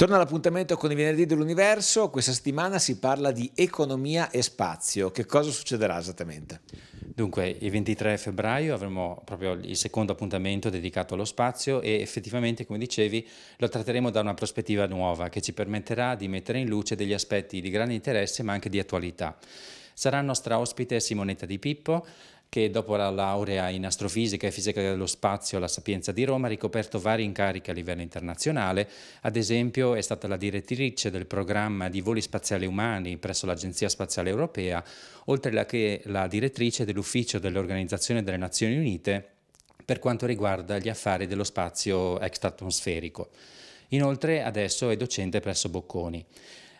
Torna all'appuntamento con i venerdì dell'universo, questa settimana si parla di economia e spazio, che cosa succederà esattamente? Dunque, il 23 febbraio avremo proprio il secondo appuntamento dedicato allo spazio e effettivamente, come dicevi, lo tratteremo da una prospettiva nuova che ci permetterà di mettere in luce degli aspetti di grande interesse ma anche di attualità. Sarà nostra ospite Simonetta Di Pippo, che dopo la laurea in astrofisica e fisica dello spazio alla Sapienza di Roma ha ricoperto vari incarichi a livello internazionale, ad esempio è stata la direttrice del programma di voli spaziali umani presso l'Agenzia Spaziale Europea, oltre che la direttrice dell'ufficio dell'Organizzazione delle Nazioni Unite per quanto riguarda gli affari dello spazio extratmosferico. Inoltre adesso è docente presso Bocconi.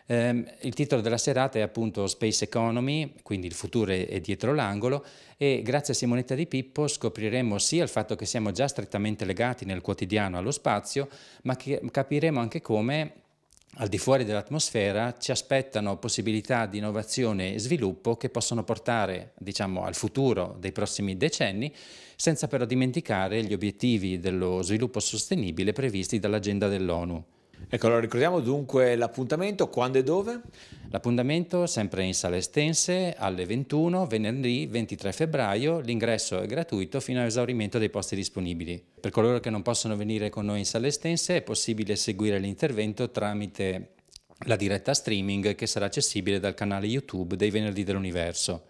Ehm, il titolo della serata è appunto Space Economy, quindi il futuro è dietro l'angolo e grazie a Simonetta Di Pippo scopriremo sia il fatto che siamo già strettamente legati nel quotidiano allo spazio, ma che capiremo anche come al di fuori dell'atmosfera ci aspettano possibilità di innovazione e sviluppo che possono portare diciamo, al futuro dei prossimi decenni, senza però dimenticare gli obiettivi dello sviluppo sostenibile previsti dall'agenda dell'ONU. Ecco, allora ricordiamo dunque l'appuntamento, quando e dove? L'appuntamento sempre in sale estense alle 21, venerdì 23 febbraio, l'ingresso è gratuito fino all'esaurimento dei posti disponibili. Per coloro che non possono venire con noi in sale estense è possibile seguire l'intervento tramite la diretta streaming che sarà accessibile dal canale YouTube dei Venerdì dell'Universo.